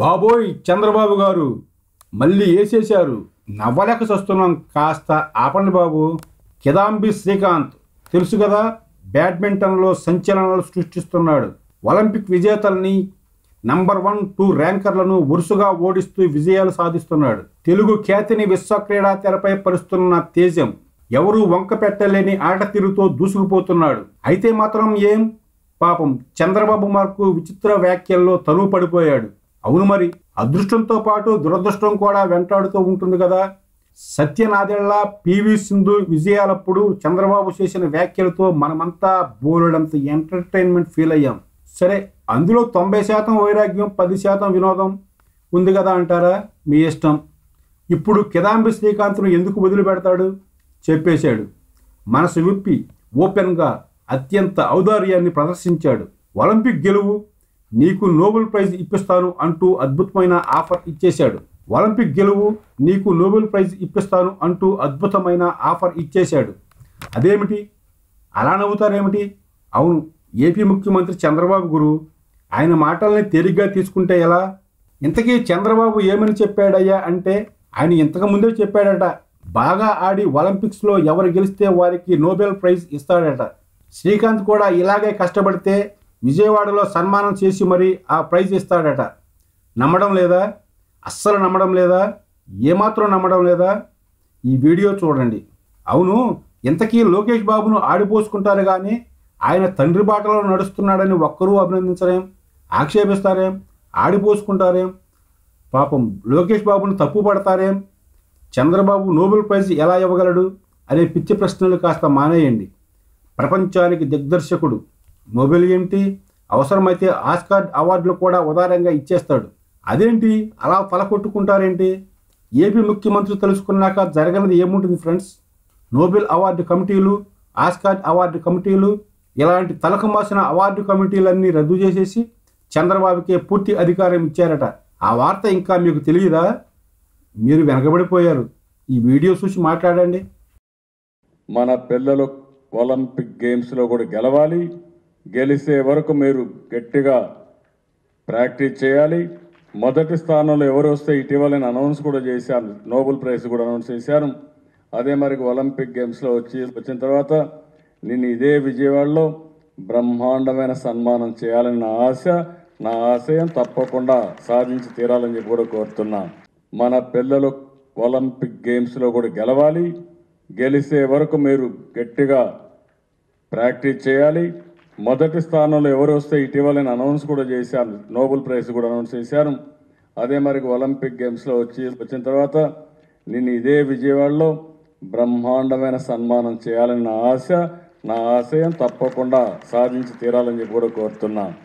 బాబోయ్ చంద్రబాబు గారు మళ్ళీ వేసేశారు నవ్వలేక చూస్తున్నాం కాస్త ఆపండి బాబు కిదాంబి శ్రీకాంత్ తెలుసు కదా బ్యాడ్మింటన్లో సంచలనాలు సృష్టిస్తున్నాడు ఒలింపిక్ విజేతల్ని నంబర్ వన్ టూ ర్యాంకర్లను వరుసగా ఓడిస్తూ విజయాలు సాధిస్తున్నాడు తెలుగు ఖ్యాతిని విశ్వ క్రీడా తెరపై పరుస్తున్న తేజం ఎవరూ వంక పెట్టలేని ఆట తీరుతో దూసుకుపోతున్నాడు అయితే మాత్రం ఏం పాపం చంద్రబాబు మార్కు విచిత్ర వ్యాఖ్యల్లో తరువు పడిపోయాడు అవును మరి అదృష్టంతో పాటు దురదృష్టం కూడా వెంటాడుతూ ఉంటుంది కదా సత్యనాదెళ్ల పివి సింధు విజయాలప్పుడు చంద్రబాబు చేసిన వ్యాఖ్యలతో మనమంతా బోలెడంత ఎంటర్టైన్మెంట్ ఫీల్ అయ్యాం సరే అందులో తొంభై శాతం వైరాగ్యం పది శాతం వినోదం ఉంది కదా అంటారా మీ ఇష్టం ఇప్పుడు కిదాంబి శ్రీకాంత్ను ఎందుకు వదిలిపెడతాడు చెప్పేశాడు మనసు విప్పి ఓపెన్గా అత్యంత ఔదార్యాన్ని ప్రదర్శించాడు ఒలింపిక్ గెలువు నీకు నోబెల్ ప్రైజ్ ఇప్పిస్తాను అంటూ అద్భుతమైన ఆఫర్ ఇచ్చేశాడు ఒలింపిక్ గెలువు నీకు నోబెల్ ప్రైజ్ ఇప్పిస్తాను అంటూ అద్భుతమైన ఆఫర్ ఇచ్చేశాడు అదేమిటి అలా నవ్వుతారేమిటి అవును ఏపీ ముఖ్యమంత్రి చంద్రబాబు గురు ఆయన మాటల్ని తేలిగ్గా తీసుకుంటే ఎలా ఇంతకీ చంద్రబాబు ఏమని చెప్పాడయ్యా అంటే ఆయన ఇంతకు ముందే చెప్పాడట బాగా ఆడి ఒలింపిక్స్లో ఎవరు గెలిస్తే వారికి నోబెల్ ప్రైజ్ ఇస్తాడట శ్రీకాంత్ కూడా ఇలాగే కష్టపడితే విజయవాడలో సన్మానం చేసి మరి ఆ ప్రైజ్ ఇస్తాడట నమ్మడం లేదా అస్సలు నమ్మడం లేదా ఏమాత్రం నమ్మడం లేదా ఈ వీడియో చూడండి అవును ఇంతకీ లోకేష్ బాబును ఆడిపోసుకుంటారు కానీ ఆయన తండ్రి బాటలో నడుస్తున్నాడని ఒక్కరూ అభినందించలేం ఆక్షేపిస్తారేం ఆడిపోసుకుంటారేం పాపం లోకేష్ బాబును తప్పు పడతారేం చంద్రబాబు నోబెల్ ప్రైజ్ ఎలా ఇవ్వగలడు అనే పిచ్చి ప్రశ్నలు కాస్త మానేయండి ప్రపంచానికి దిగ్దర్శకుడు నోబెల్ ఏంటి అవసరమైతే ఆస్కార్ అవార్డులు కూడా ఉదారంగా ఇచ్చేస్తాడు అదేంటి అలా కొట్టుకుంటారేంటి ఏపీ ముఖ్యమంత్రి తెలుసుకున్నాక జరగనిది ఏముంటుంది ఫ్రెండ్స్ నోబెల్ అవార్డు కమిటీలు ఆస్కార్ అవార్డు కమిటీలు ఇలాంటి తలకు మాసిన అవార్డు కమిటీలన్నీ రద్దు చేసేసి చంద్రబాబుకే పూర్తి అధికారం ఇచ్చారట ఆ వార్త ఇంకా మీకు తెలియదా మీరు వెనకబడిపోయారు ఈ వీడియో చూసి మాట్లాడండి మన పిల్లలు ఒలింపిక్ గేమ్స్లో కూడా గెలవాలి గెలిసే వరకు మీరు గట్టిగా ప్రాక్టీస్ చేయాలి మొదటి స్థానంలో ఎవరు వస్తే నేను అనౌన్స్ కూడా చేశాను నోబెల్ ప్రైజ్ కూడా అనౌన్స్ చేశాను అదే మరి ఒలింపిక్ గేమ్స్లో వచ్చి వచ్చిన తర్వాత నేను ఇదే విజయవాడలో బ్రహ్మాండమైన సన్మానం చేయాలని నా ఆశ నా ఆశయం తప్పకుండా సాధించి తీరాలని చెప్పి కూడా కోరుతున్నా మన పిల్లలు ఒలింపిక్ గేమ్స్లో కూడా గెలవాలి గెలిసే వరకు మీరు గట్టిగా ప్రాక్టీస్ చేయాలి మొదటి స్థానంలో ఎవరు వస్తే ఇటీవల నేను అనౌన్స్ కూడా చేశాను నోబెల్ ప్రైజ్ కూడా అనౌన్స్ చేశాను అదే మరికి ఒలింపిక్ గేమ్స్లో వచ్చి వచ్చిన తర్వాత నేను ఇదే విజయవాడలో బ్రహ్మాండమైన సన్మానం చేయాలని నా ఆశ నా ఆశయం తప్పకుండా సాధించి తీరాలని కూడా కోరుతున్నాను